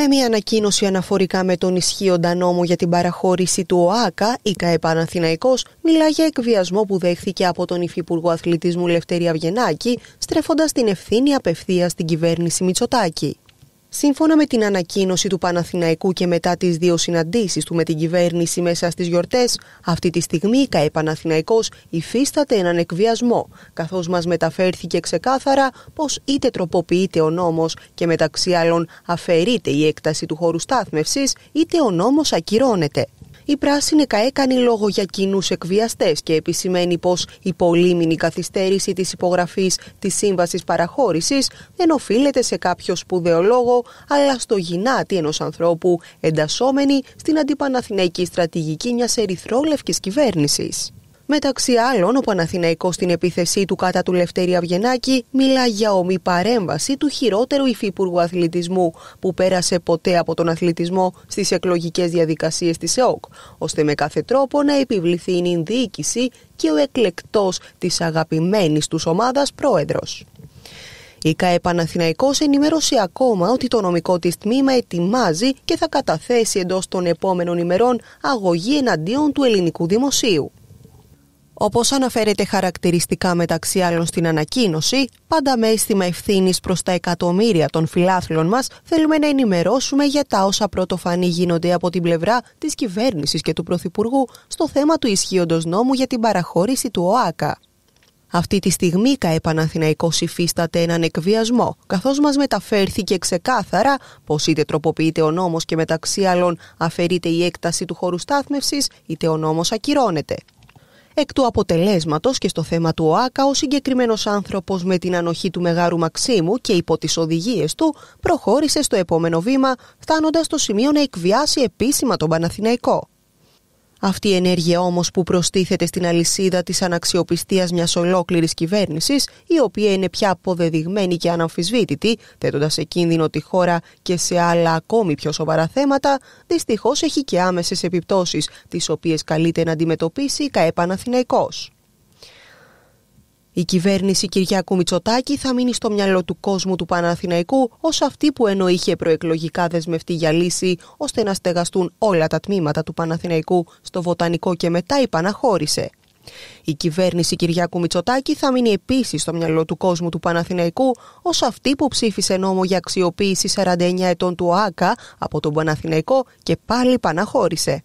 Με μια ανακοίνωση αναφορικά με τον ισχύοντα νόμο για την παραχώρηση του ΟΑΚΑ, η ΚΑΕ Παναθηναϊκός μιλά για εκβιασμό που δέχθηκε από τον Υφυπουργό Αθλητισμού Λευτέρη Αυγενάκη, στρέφοντας την ευθύνη απευθείας στην κυβέρνηση Μητσοτάκη. Σύμφωνα με την ανακοίνωση του Παναθηναϊκού και μετά τις δύο συναντήσεις του με την κυβέρνηση μέσα στις γιορτές, αυτή τη στιγμή η ΚΑΕ Παναθηναϊκός υφίσταται έναν εκβιασμό, καθώς μας μεταφέρθηκε ξεκάθαρα πως είτε τροποποιείται ο νόμος και μεταξύ άλλων αφαιρείται η έκταση του χώρου στάθμευσης, είτε ο νόμος ακυρώνεται. Η πράσινη ΚΑΕ λόγο για κοινούς εκβιαστές και επισημαίνει πως η πολύμηνη καθυστέρηση της υπογραφής της σύμβασης παραχώρησης δεν οφείλεται σε κάποιο σπουδαίο λόγο, αλλά στο γυνάτι ενός ανθρώπου εντασσόμενη στην αντιπαναθηναϊκή στρατηγική μιας ερυθρόλευκης κυβέρνησης. Μεταξύ άλλων, ο Παναθηναϊκός στην επίθεσή του κατά του Λευτέρη Αυγενάκη μιλά για ομή παρέμβαση του χειρότερου υφυπουργού αθλητισμού που πέρασε ποτέ από τον αθλητισμό στις εκλογικές διαδικασίες της ΕΟΚ, ώστε με κάθε τρόπο να επιβληθεί η διοίκηση και ο εκλεκτός της αγαπημένης τους ομάδας πρόεδρος. Η ΚΑΕ Παναθηναϊκός ενημέρωσε ακόμα ότι το νομικό της τμήμα ετοιμάζει και θα καταθέσει εντός των επόμενων ημερών αγωγή εναντίον του ελληνικού δημοσίου. Όπως αναφέρεται χαρακτηριστικά μεταξύ άλλων στην ανακοίνωση, πάντα με αίσθημα ευθύνης προς τα εκατομμύρια των φιλάθλων μας, θέλουμε να ενημερώσουμε για τα όσα πρωτοφανή γίνονται από την πλευρά της κυβέρνησης και του Πρωθυπουργού στο θέμα του ισχύοντος νόμου για την παραχώρηση του ΟΑΚΑ. Αυτή τη στιγμή, ΚΑΕ Παναθηναϊκό υφίσταται έναν εκβιασμό, καθώς μας μεταφέρθηκε ξεκάθαρα πως είτε τροποποιείται ο νόμος και μεταξύ άλλων αφαιρείται η έκταση του χώρου στάθμευσης, είτε ο νόμος ακυρώνεται. Εκ του αποτελέσματος και στο θέμα του ΟΑΚΑ, ο συγκεκριμένος άνθρωπος με την ανοχή του Μεγάρου Μαξίμου και υπό τις οδηγίες του προχώρησε στο επόμενο βήμα, φτάνοντας στο σημείο να εκβιάσει επίσημα τον Παναθηναϊκό. Αυτή η ενέργεια όμως που προστίθεται στην αλυσίδα της αναξιοπιστίας μιας ολόκληρης κυβέρνησης, η οποία είναι πια αποδεδειγμένη και αναμφισβήτητη, θέτοντας σε κίνδυνο τη χώρα και σε άλλα ακόμη πιο σοβαρά θέματα, δυστυχώς έχει και άμεσες επιπτώσεις, τις οποίες καλείται να αντιμετωπίσει η η κυβέρνηση Κυριάκου Μητσοτάκη θα μείνει στο μυαλό του κόσμου του Παναθηναϊκού ως αυτή που ενώ είχε προεκλογικά δεσμευτεί για λύση ώστε να στεγαστούν όλα τα τμήματα του Παναθηναϊκού στο Βοτανικό και μετά υπαναχώρησε. Η κυβέρνηση Κυριάκου Μητσοτάκη θα μείνει επίσης στο μυαλό του κόσμου του Παναθηναϊκού ως αυτή που ψήφισε νόμο για αξιοποίηση 49 ετών του ΟΑΚΑ από τον Παναθηναϊκό και πάλι παναχώρησε.